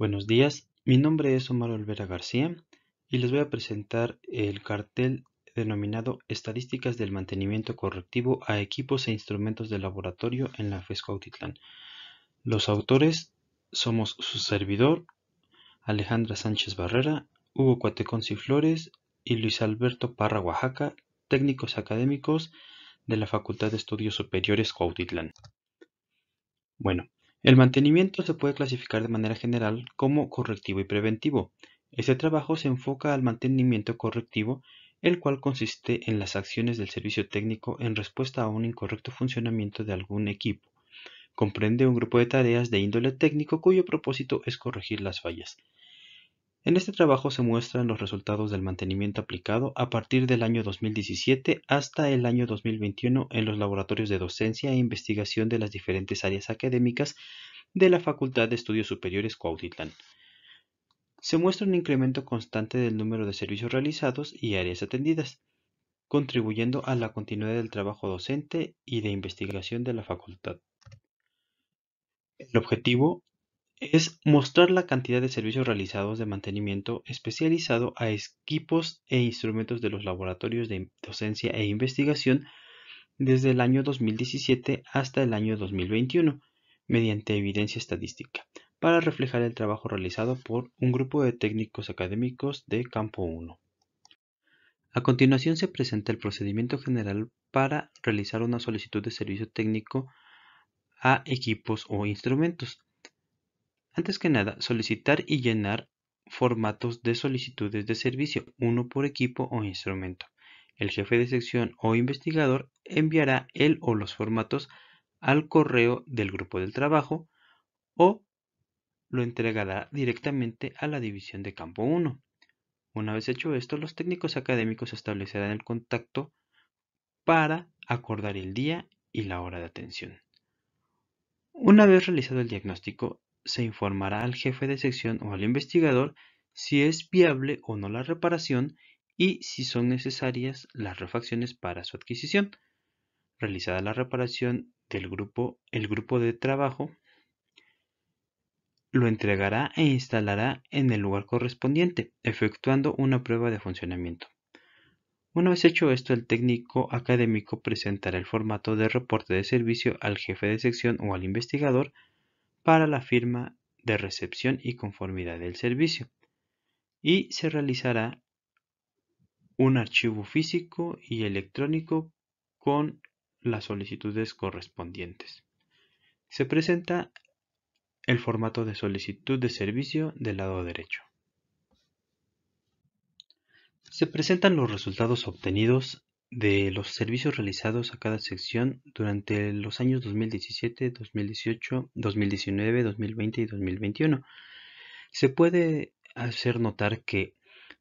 Buenos días, mi nombre es Omar Olvera García y les voy a presentar el cartel denominado Estadísticas del mantenimiento correctivo a equipos e instrumentos de laboratorio en la FESCO Autitlán. Los autores somos su servidor, Alejandra Sánchez Barrera, Hugo Cuateconci Flores y Luis Alberto Parra Oaxaca, técnicos académicos de la Facultad de Estudios Superiores Cuautitlán. Bueno, el mantenimiento se puede clasificar de manera general como correctivo y preventivo. Este trabajo se enfoca al mantenimiento correctivo, el cual consiste en las acciones del servicio técnico en respuesta a un incorrecto funcionamiento de algún equipo. Comprende un grupo de tareas de índole técnico cuyo propósito es corregir las fallas. En este trabajo se muestran los resultados del mantenimiento aplicado a partir del año 2017 hasta el año 2021 en los laboratorios de docencia e investigación de las diferentes áreas académicas de la Facultad de Estudios Superiores Cuautitlán. Se muestra un incremento constante del número de servicios realizados y áreas atendidas, contribuyendo a la continuidad del trabajo docente y de investigación de la facultad. El objetivo es mostrar la cantidad de servicios realizados de mantenimiento especializado a equipos e instrumentos de los laboratorios de docencia e investigación desde el año 2017 hasta el año 2021 mediante evidencia estadística para reflejar el trabajo realizado por un grupo de técnicos académicos de campo 1. A continuación se presenta el procedimiento general para realizar una solicitud de servicio técnico a equipos o instrumentos antes que nada, solicitar y llenar formatos de solicitudes de servicio, uno por equipo o instrumento. El jefe de sección o investigador enviará el o los formatos al correo del grupo del trabajo o lo entregará directamente a la división de campo 1. Una vez hecho esto, los técnicos académicos establecerán el contacto para acordar el día y la hora de atención. Una vez realizado el diagnóstico, se informará al jefe de sección o al investigador si es viable o no la reparación y si son necesarias las refacciones para su adquisición. Realizada la reparación del grupo, el grupo de trabajo lo entregará e instalará en el lugar correspondiente, efectuando una prueba de funcionamiento. Una vez hecho esto, el técnico académico presentará el formato de reporte de servicio al jefe de sección o al investigador para la firma de recepción y conformidad del servicio y se realizará un archivo físico y electrónico con las solicitudes correspondientes. Se presenta el formato de solicitud de servicio del lado derecho. Se presentan los resultados obtenidos de los servicios realizados a cada sección durante los años 2017, 2018, 2019, 2020 y 2021. Se puede hacer notar que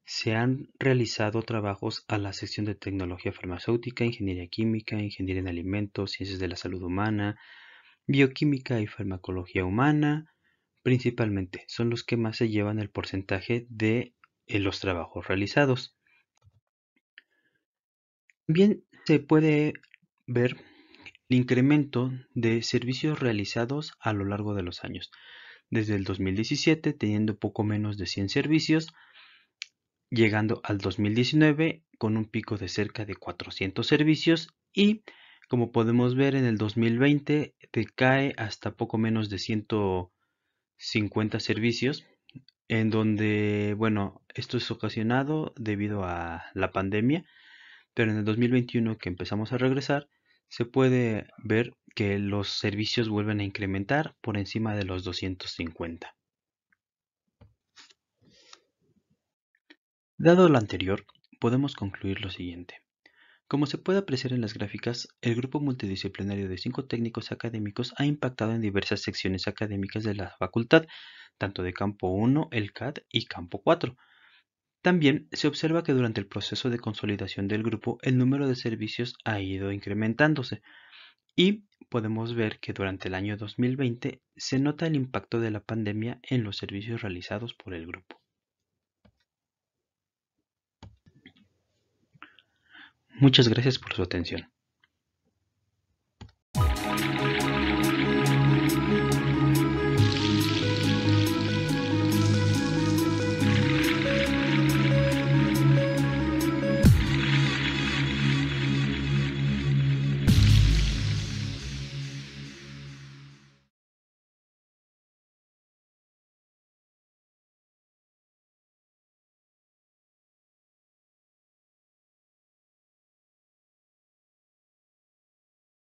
se han realizado trabajos a la sección de tecnología farmacéutica, ingeniería química, ingeniería en alimentos, ciencias de la salud humana, bioquímica y farmacología humana, principalmente son los que más se llevan el porcentaje de eh, los trabajos realizados. Bien, se puede ver el incremento de servicios realizados a lo largo de los años. Desde el 2017 teniendo poco menos de 100 servicios, llegando al 2019 con un pico de cerca de 400 servicios y como podemos ver en el 2020 decae hasta poco menos de 150 servicios en donde bueno esto es ocasionado debido a la pandemia pero en el 2021 que empezamos a regresar, se puede ver que los servicios vuelven a incrementar por encima de los 250. Dado lo anterior, podemos concluir lo siguiente. Como se puede apreciar en las gráficas, el grupo multidisciplinario de cinco técnicos académicos ha impactado en diversas secciones académicas de la facultad, tanto de campo 1, el CAD y campo 4, también se observa que durante el proceso de consolidación del grupo el número de servicios ha ido incrementándose y podemos ver que durante el año 2020 se nota el impacto de la pandemia en los servicios realizados por el grupo. Muchas gracias por su atención.